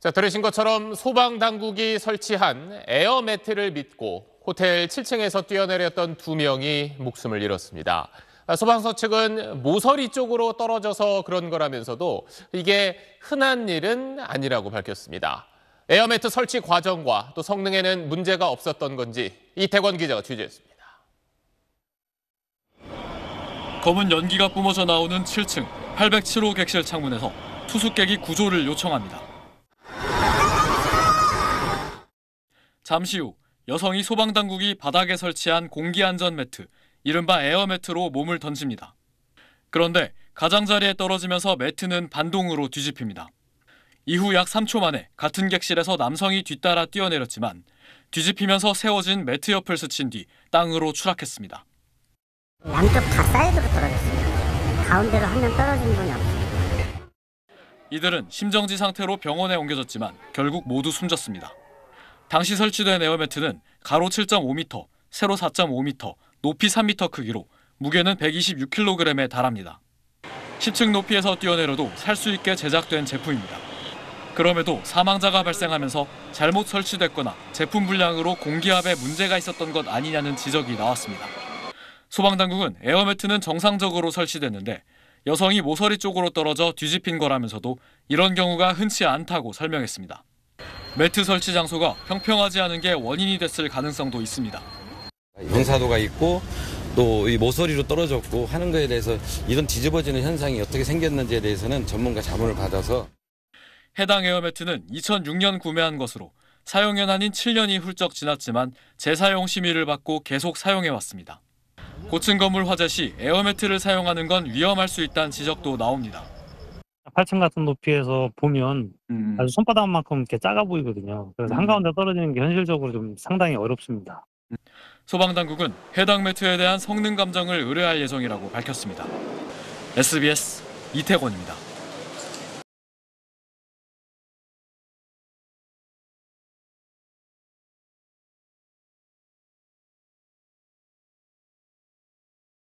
자, 들으신 것처럼 소방당국이 설치한 에어매트를 믿고 호텔 7층에서 뛰어내렸던 두 명이 목숨을 잃었습니다. 아, 소방서 측은 모서리 쪽으로 떨어져서 그런 거라면서도 이게 흔한 일은 아니라고 밝혔습니다. 에어매트 설치 과정과 또 성능에는 문제가 없었던 건지 이태권 기자가 취재했습니다. 검은 연기가 뿜어져 나오는 7층 807호 객실 창문에서 투숙객이 구조를 요청합니다. 잠시 후 여성이 소방당국이 바닥에 설치한 공기안전 매트, 이른바 에어매트로 몸을 던집니다. 그런데 가장자리에 떨어지면서 매트는 반동으로 뒤집힙니다. 이후 약 3초 만에 같은 객실에서 남성이 뒤따라 뛰어내렸지만 뒤집히면서 세워진 매트 옆을 스친 뒤 땅으로 추락했습니다. 양쪽 다 사이드로 떨어졌습니다. 가운데로 한 명 떨어진 분이 없습니다. 이들은 심정지 상태로 병원에 옮겨졌지만 결국 모두 숨졌습니다. 당시 설치된 에어매트는 가로 7.5m, 세로 4.5m, 높이 3m 크기로 무게는 126kg에 달합니다. 10층 높이에서 뛰어내려도 살 수 있게 제작된 제품입니다. 그럼에도 사망자가 발생하면서 잘못 설치됐거나 제품 불량으로 공기압에 문제가 있었던 것 아니냐는 지적이 나왔습니다. 소방당국은 에어매트는 정상적으로 설치됐는데 여성이 모서리 쪽으로 떨어져 뒤집힌 거라면서도 이런 경우가 흔치 않다고 설명했습니다. 매트 설치 장소가 평평하지 않은 게 원인이 됐을 가능성도 있습니다. 경사도가 있고 또 이 모서리로 떨어졌고 하는 것에 대해서 이런 뒤집어지는 현상이 어떻게 생겼는지에 대해서는 전문가 자문을 받아서 해당 에어매트는 2006년 구매한 것으로 사용연 한인 7년이 훌쩍 지났지만 재사용 심의를 받고 계속 사용해 왔습니다. 고층 건물 화재 시 에어매트를 사용하는 건 위험할 수 있다는 지적도 나옵니다. 8층 같은 높이에서 보면 음. 아주 손바닥만큼 이렇게 작아 보이거든요. 그래서 음. 한가운데 떨어지는 게 현실적으로 좀 상당히 어렵습니다. 소방당국은 해당 매트에 대한 성능 감정을 의뢰할 예정이라고 밝혔습니다. SBS 이태권입니다